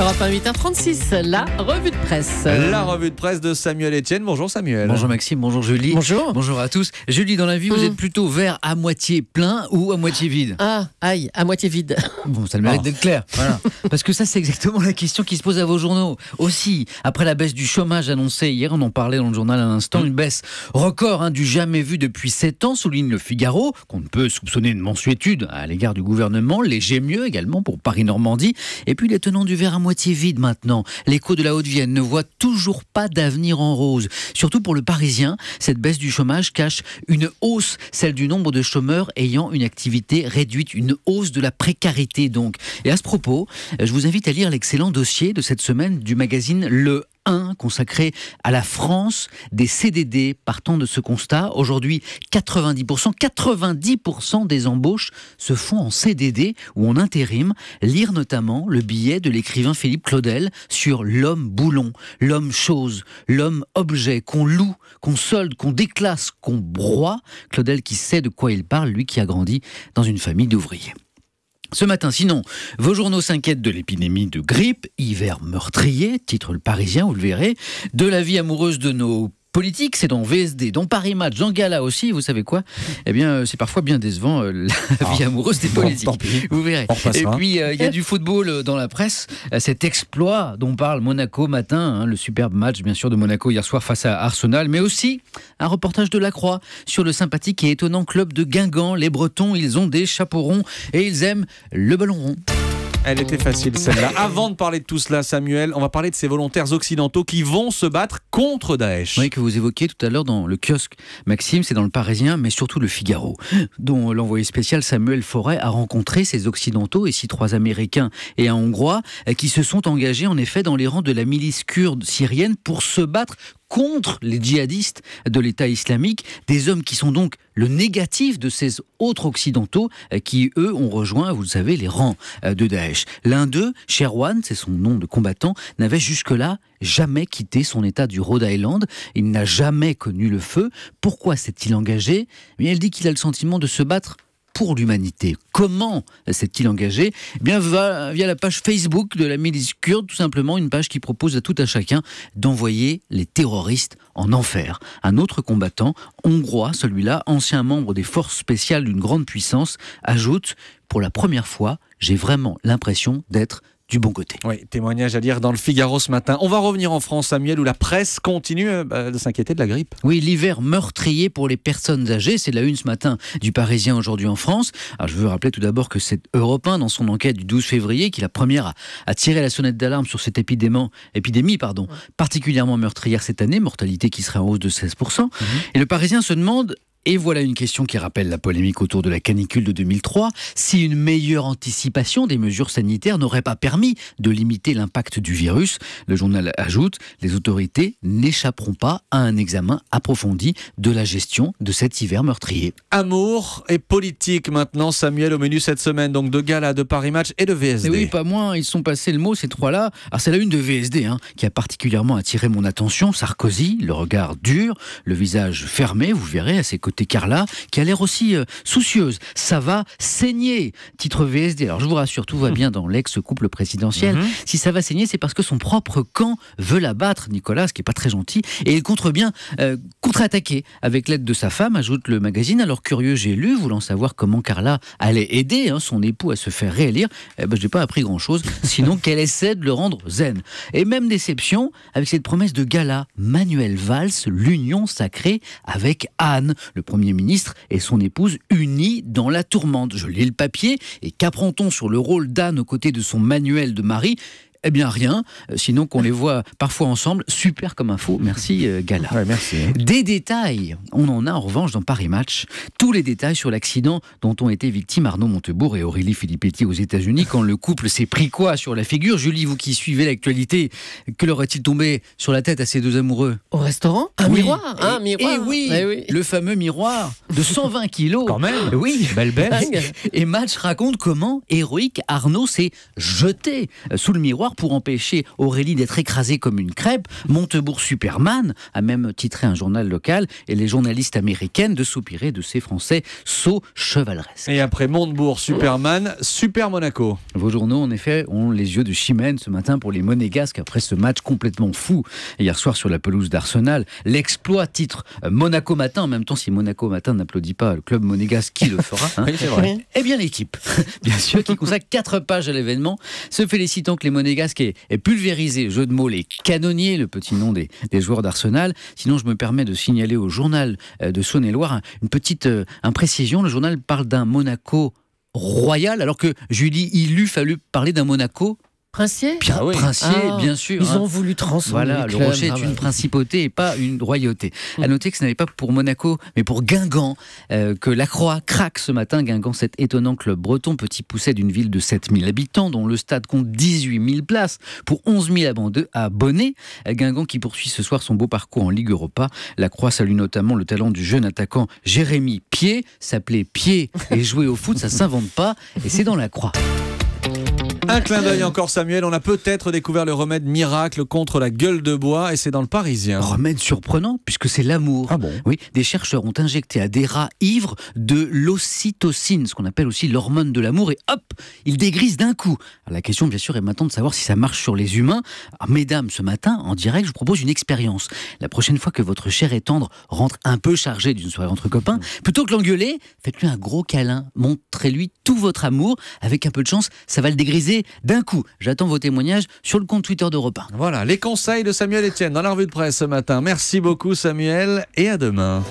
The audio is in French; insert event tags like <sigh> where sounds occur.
Europe 1 8h36, la revue de presse. La revue de presse de Samuel Etienne. Bonjour Samuel. Bonjour Maxime, bonjour Julie. Bonjour. Bonjour à tous. Julie, dans la vie, vous hmm. êtes plutôt vert à moitié plein ou à moitié vide Ah, aïe, à moitié vide. <laughs> Bon, ça le mérite oh. d'être clair. Voilà. Parce que ça, c'est exactement la question qui se pose à vos journaux. Aussi, après la baisse du chômage annoncée hier, on en parlait dans le journal à l'instant, hmm. une baisse record hein, du jamais vu depuis 7 ans, souligne le Figaro, qu'on ne peut soupçonner de mensuétude à l'égard du gouvernement, léger mieux également pour Paris-Normandie, et puis les tenants du vert à moitié moitié vide maintenant. L'écho de la Haute-Vienne ne voit toujours pas d'avenir en rose. Surtout pour le Parisien, cette baisse du chômage cache une hausse, celle du nombre de chômeurs ayant une activité réduite, une hausse de la précarité donc. Et à ce propos, je vous invite à lire l'excellent dossier de cette semaine du magazine Le consacré à la France des CDD. Partant de ce constat, aujourd'hui 90%, 90% des embauches se font en CDD ou en intérim. Lire notamment le billet de l'écrivain Philippe Claudel sur l'homme boulon, l'homme chose, l'homme objet qu'on loue, qu'on solde, qu'on déclasse, qu'on broie. Claudel qui sait de quoi il parle, lui qui a grandi dans une famille d'ouvriers. Ce matin, sinon, vos journaux s'inquiètent de l'épidémie de grippe, hiver meurtrier, titre le Parisien, vous le verrez, de la vie amoureuse de nos politique, c'est dans VSD, dans Paris Match, dans Gala aussi, vous savez quoi Eh bien, euh, c'est parfois bien décevant euh, la ah. vie amoureuse des <laughs> politiques. vous verrez. Et puis, euh, il y a du football dans la presse. Cet exploit dont parle Monaco matin, hein, le superbe match, bien sûr, de Monaco hier soir face à Arsenal, mais aussi un reportage de La Croix sur le sympathique et étonnant club de Guingamp. Les Bretons, ils ont des chapeaux ronds et ils aiment le ballon rond. Elle était facile celle-là. <laughs> Avant de parler de tout cela, Samuel, on va parler de ces volontaires occidentaux qui vont se battre contre Daesh. Oui, que vous évoquiez tout à l'heure dans le kiosque. Maxime, c'est dans le Parisien, mais surtout le Figaro, dont l'envoyé spécial Samuel Forêt a rencontré ces occidentaux, ici trois Américains et un Hongrois, euh, qui se sont engagés en effet dans les rangs de la milice kurde syrienne pour se battre contre les djihadistes de l'État islamique, des hommes qui sont donc le négatif de ces autres occidentaux euh, qui, eux, ont rejoint, vous le savez, les rangs euh, de Daesh. L'un d'eux, Sherwan, c'est son nom de combattant, n'avait jusque-là jamais quitté son État du Rhode Island. Il n'a jamais connu le feu. Pourquoi s'est-il engagé mais eh Elle dit qu'il a le sentiment de se battre pour l'humanité. Comment s'est-il engagé eh bien, via la page Facebook de la milice kurde, tout simplement une page qui propose à tout un chacun d'envoyer les terroristes en enfer. Un autre combattant, hongrois, celui-là, ancien membre des forces spéciales d'une grande puissance, ajoute Pour la première fois, j'ai vraiment l'impression d'être du bon côté. Oui, témoignage à lire dans le Figaro ce matin. On va revenir en France, Samuel, où la presse continue euh, bah, de s'inquiéter de la grippe. Oui, l'hiver meurtrier pour les personnes âgées, c'est la une ce matin du Parisien aujourd'hui en France. Alors, je veux rappeler tout d'abord que c'est Europe dans son enquête du 12 février, qui est la première à, tirer la sonnette d'alarme sur cette épidémie, pardon, particulièrement meurtrière cette année, mortalité qui serait en hausse de 16%. Mhm. Et le Parisien se demande et voilà une question qui rappelle la polémique autour de la canicule de 2003. Si une meilleure anticipation des mesures sanitaires n'aurait pas permis de limiter l'impact du virus, le journal ajoute, les autorités n'échapperont pas à un examen approfondi de la gestion de cet hiver meurtrier. Amour et politique maintenant, Samuel, au menu cette semaine, donc de gala, de Paris Match et de VSD. oui, pas moins, ils sont passés le mot, ces trois-là. Alors c'est la une de VSD hein, qui a particulièrement attiré mon attention. Sarkozy, le regard dur, le visage fermé, vous verrez à ses Carla, qui a l'air aussi euh, soucieuse. Ça va saigner, titre VSD. Alors je vous rassure, tout va <laughs> bien dans l'ex-couple présidentiel. Mhm. Si ça va saigner, c'est parce que son propre camp veut l'abattre, Nicolas, ce qui est pas très gentil. Et il contre bien euh, contre-attaquer avec l'aide de sa femme, ajoute le magazine. Alors curieux, j'ai lu, voulant savoir comment Carla allait aider hein, son époux à se faire réélire. Eh ben, je n'ai pas appris grand-chose, sinon <laughs> qu'elle essaie de le rendre zen. Et même déception avec cette promesse de gala. Manuel Valls, l'union sacrée avec Anne, le le Premier ministre et son épouse unis dans la tourmente. Je lis le papier et qu'apprend-on sur le rôle d'Anne aux côtés de son Manuel de mari eh bien rien, euh, sinon qu'on les voit parfois ensemble, super comme info, merci euh, Gala. merci. Hein. Des détails, on en a en revanche dans Paris Match, tous les détails sur l'accident dont ont été victimes Arnaud Montebourg et Aurélie Filippetti aux États-Unis quand le couple s'est pris quoi sur la figure Julie, vous qui suivez l'actualité, que leur est-il tombé sur la tête à ces deux amoureux Au restaurant Un miroir, un miroir. oui, eh oui, le fameux miroir de 120 kilos. Quand même. Ah oui. Belle belle. Et Match raconte comment héroïque Arnaud s'est jeté sous le miroir pour empêcher Aurélie d'être écrasée comme une crêpe, Montebourg Superman a même titré un journal local et les journalistes américaines de soupirer de ces Français sauts chevaleresques. Et après Montebourg Superman, Super Monaco. Vos journaux, en effet, ont les yeux de chimène ce matin pour les monégasques après ce match complètement fou hier soir sur la pelouse d'Arsenal. L'exploit titre Monaco matin, en même temps, si Monaco matin n'applaudit pas le club monégasque, qui le fera Et hein <laughs> Eh bien, l'équipe, <laughs> bien sûr, qui consacre quatre pages à l'événement, se félicitant que les monégasques Monégasque est pulvérisé, jeu de mots, les canonniers, le petit nom des, des joueurs d'Arsenal. Sinon, je me permets de signaler au journal euh, de Saône-et-Loire une petite euh, imprécision. Le journal parle d'un Monaco royal, alors que Julie, il eût fallu parler d'un Monaco Princier ah Princier, ah. bien sûr. Ils hein. ont voulu transformer. Voilà, le Rocher est une principauté et pas une royauté. À mm. noter que ce n'est pas pour Monaco, mais pour Guingamp, euh, que la Croix craque ce matin. Guingamp, cet étonnant club breton, petit pousset d'une ville de 7000 habitants, dont le stade compte 18 000 places pour 11 000 abonnés. Guingamp qui poursuit ce soir son beau parcours en Ligue Europa. La Croix salue notamment le talent du jeune attaquant Jérémy Pied. s'appelait Pied et jouer au foot, ça s'invente pas, et c'est dans la Croix. Un clin d'œil encore, Samuel. On a peut-être découvert le remède miracle contre la gueule de bois et c'est dans le Parisien. Remède surprenant puisque c'est l'amour. Ah bon Oui, des chercheurs ont injecté à des rats ivres de l'ocytocine, ce qu'on appelle aussi l'hormone de l'amour, et hop, ils dégrisent d'un coup. la question, bien sûr, est maintenant de savoir si ça marche sur les humains. Ah, mesdames, ce matin, en direct, je vous propose une expérience. La prochaine fois que votre chair est tendre rentre un peu chargée d'une soirée entre copains, plutôt que l'engueuler, faites-lui un gros câlin, montrez-lui tout votre amour. Avec un peu de chance, ça va le dégriser d'un coup. J'attends vos témoignages sur le compte Twitter d'Europe 1. Voilà, les conseils de Samuel Etienne dans la revue de presse ce matin. Merci beaucoup Samuel et à demain.